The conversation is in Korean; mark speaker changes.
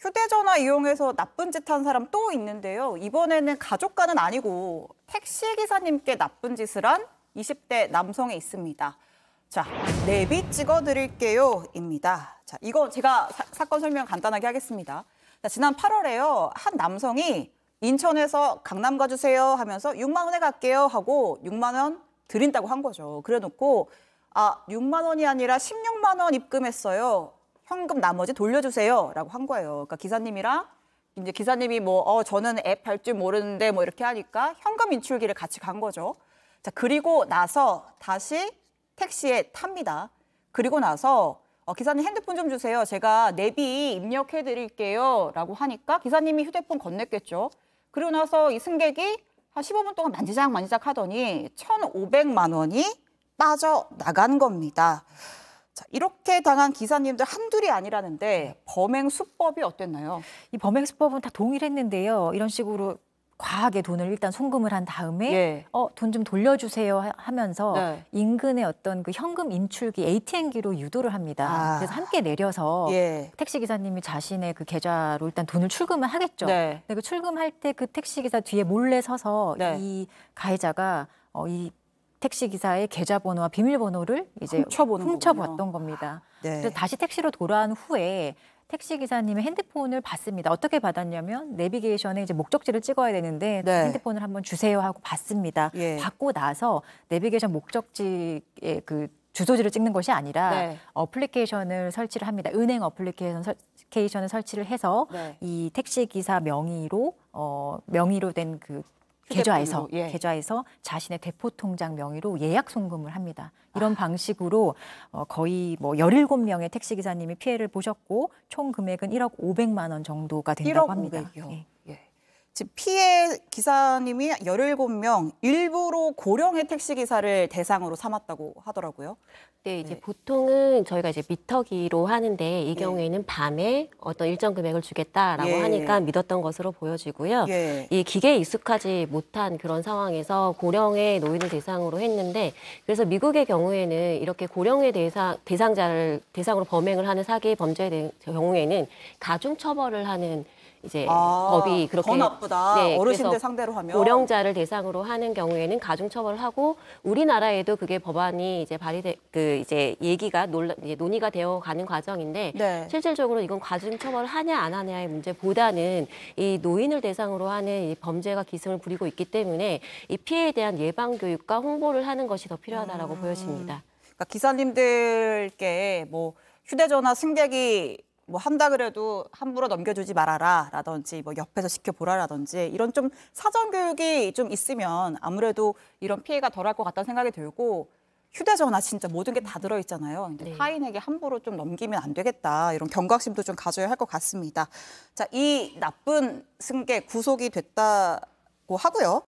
Speaker 1: 휴대전화 이용해서 나쁜 짓 한 사람 또 있는데요. 이번에는 가족과는 아니고 택시기사님께 나쁜 짓을 한 20대 남성에 있습니다. 자, 내비 찍어드릴게요. 입니다. 자, 이거 제가 사, 건 설명 간단하게 하겠습니다. 자, 지난 8월에요. 한 남성이 인천에서 강남 가주세요 하면서 6만 원에 갈게요 하고 6만 원 드린다고 한 거죠. 그래 놓고 아, 6만 원이 아니라 16만 원 입금했어요. 현금 나머지 돌려주세요라고 한 거예요. 그러니까 기사님이랑 이제 기사님이 뭐 어, 저는 앱 할 줄 모르는데 뭐 이렇게 하니까 현금 인출기를 같이 간 거죠. 자 그리고 나서 다시 택시에 탑니다. 그리고 나서 어, 기사님 핸드폰 좀 주세요. 제가 내비 입력해 드릴게요라고 하니까 기사님이 휴대폰 건넸겠죠. 그리고 나서 이 승객이 한 15분 동안 만지작 만지작 하더니 1,500만 원이 빠져 나간 겁니다. 자, 이렇게 당한 기사님들 한둘이 아니라는데 범행 수법이 어땠나요? 이 범행 수법은 다 동일했는데요. 이런 식으로 과하게 돈을 일단 송금을
Speaker 2: 한 다음에 예. 어돈 좀 돌려주세요 하면서 네. 인근의 어떤 그 현금 인출기 ATM기로 유도를 합니다. 아. 그래서 함께 내려서 예. 택시 기사님이 자신의 그 계좌로 일단 돈을 출금을 하겠죠. 네. 근데 그 출금할 때 그 택시 기사 뒤에 몰래 서서 네. 이 가해자가 어, 이 택시 기사의 계좌번호와 비밀번호를 이제 훔쳐봤던 겁니다. 네. 그래서 다시 택시로 돌아온 후에 택시 기사님의 핸드폰을 받습니다. 어떻게 받았냐면 내비게이션에 이제 목적지를 찍어야 되는데 네. 핸드폰을 한번 주세요 하고 받습니다. 예. 받고 나서 내비게이션 목적지에그 주소지를 찍는 것이 아니라 네. 어플리케이션을 설치를 합니다. 은행 어플리케이션 설, 케이션을 설치를 해서 네. 이 택시 기사 명의로 어 명의로 된그
Speaker 1: 계좌에서 예.
Speaker 2: 계좌에서 자신의 대포 통장 명의로 예약 송금을 합니다. 아. 이런 아. 방식으로 어, 거의 뭐 17명의 택시 기사님이 피해를 보셨고 총 금액은 1억 500만
Speaker 1: 원 정도가 된다고 합니다. 500이요. 예. 지금 피해 기사님이 열일곱 명일부러 고령의 택시 기사를 대상으로 삼았다고 하더라고요. 네,
Speaker 3: 이제 네. 보통은 저희가 이제 미터기로 하는데 이 네. 경우에는 네. 밤에 어떤 일정 금액을 주겠다라고 예. 하니까 믿었던 것으로 보여지고요. 예. 이 기계에 익숙하지 못한 그런 상황에서 고령의 노인을 대상으로 했는데 그래서 미국의 경우에는 이렇게 고령의 대상 대상자를 대상으로 범행을 하는 사기 범죄의 경우에는 가중 처벌을 하는 이제 아, 법이 그렇게 더 나쁘다. 네, 어르신들 상대로 하면 고령자를 대상으로 하는 경우에는 가중처벌을 하고 우리나라에도 그게 법안이 이제 발의돼 그 이제 얘기가 논, 논의가 되어 가는 과정인데 네. 실질적으로 이건 가중처벌을 하냐 안 하냐의 문제보다는 이 노인을 대상으로 하는 이 범죄가 기승을 부리고 있기 때문에
Speaker 1: 이 피해에 대한 예방 교육과 홍보를 하는 것이 더 필요하다라고 음. 보여집니다. 그러니까 기사님들께 뭐 휴대전화 승객이 뭐 한다 그래도 함부로 넘겨주지 말아라 라든지 뭐 옆에서 지켜보라라든지 이런 좀 사전 교육이 좀 있으면 아무래도 이런 피해가 덜할 것 같다는 생각이 들고 휴대전화 진짜 모든 게 다 들어있잖아요. 근데 네. 타인에게 함부로 좀 넘기면 안 되겠다. 이런 경각심도 좀 가져야 할 것 같습니다. 자, 이 나쁜 승객 구속이 됐다고 하고요.